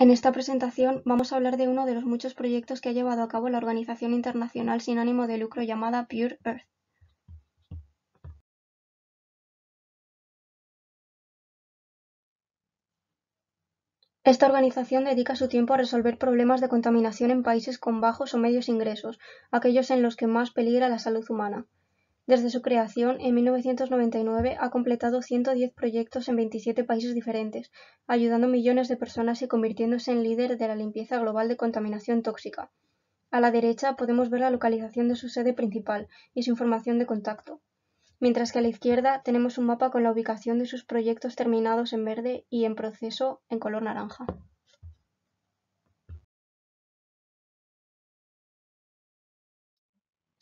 En esta presentación vamos a hablar de uno de los muchos proyectos que ha llevado a cabo la organización internacional sin ánimo de lucro llamada Pure Earth. Esta organización dedica su tiempo a resolver problemas de contaminación en países con bajos o medios ingresos, aquellos en los que más peligra la salud humana. Desde su creación en 1999 ha completado 110 proyectos en 27 países diferentes, ayudando a millones de personas y convirtiéndose en líder de la limpieza global de contaminación tóxica. A la derecha podemos ver la localización de su sede principal y su información de contacto, mientras que a la izquierda tenemos un mapa con la ubicación de sus proyectos terminados en verde y en proceso en color naranja.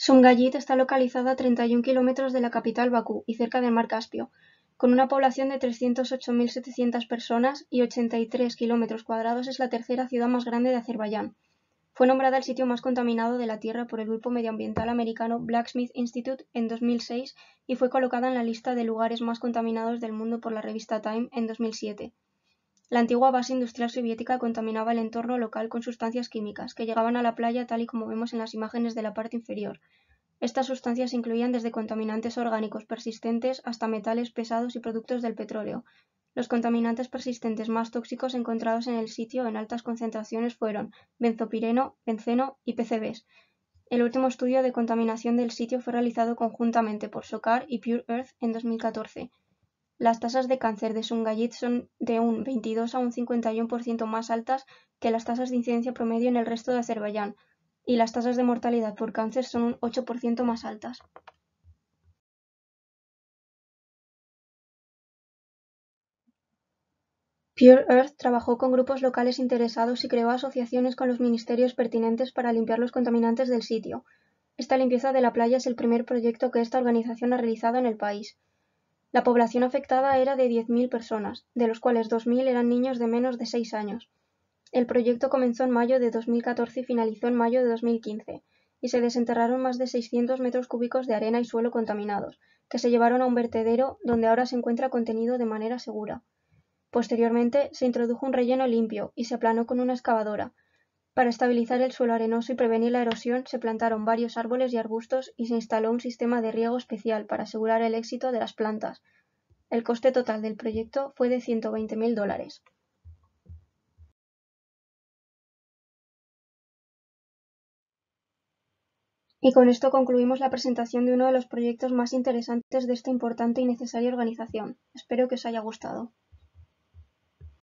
Sungayit está localizada a 31 kilómetros de la capital Bakú y cerca del mar Caspio, con una población de 308.700 personas y 83 kilómetros cuadrados es la tercera ciudad más grande de Azerbaiyán. Fue nombrada el sitio más contaminado de la Tierra por el grupo medioambiental americano Blacksmith Institute en 2006 y fue colocada en la lista de lugares más contaminados del mundo por la revista Time en 2007. La antigua base industrial soviética contaminaba el entorno local con sustancias químicas que llegaban a la playa tal y como vemos en las imágenes de la parte inferior. Estas sustancias incluían desde contaminantes orgánicos persistentes hasta metales pesados y productos del petróleo. Los contaminantes persistentes más tóxicos encontrados en el sitio en altas concentraciones fueron benzopireno, benceno y PCBs. El último estudio de contaminación del sitio fue realizado conjuntamente por SOCAR y Pure Earth en 2014 las tasas de cáncer de Sungayit son de un 22 a un 51% más altas que las tasas de incidencia promedio en el resto de Azerbaiyán, y las tasas de mortalidad por cáncer son un 8% más altas. Pure Earth trabajó con grupos locales interesados y creó asociaciones con los ministerios pertinentes para limpiar los contaminantes del sitio. Esta limpieza de la playa es el primer proyecto que esta organización ha realizado en el país. La población afectada era de 10.000 personas, de los cuales 2.000 eran niños de menos de 6 años. El proyecto comenzó en mayo de 2014 y finalizó en mayo de 2015, y se desenterraron más de 600 metros cúbicos de arena y suelo contaminados, que se llevaron a un vertedero donde ahora se encuentra contenido de manera segura. Posteriormente, se introdujo un relleno limpio y se aplanó con una excavadora, para estabilizar el suelo arenoso y prevenir la erosión se plantaron varios árboles y arbustos y se instaló un sistema de riego especial para asegurar el éxito de las plantas. El coste total del proyecto fue de 120.000 dólares. Y con esto concluimos la presentación de uno de los proyectos más interesantes de esta importante y necesaria organización. Espero que os haya gustado.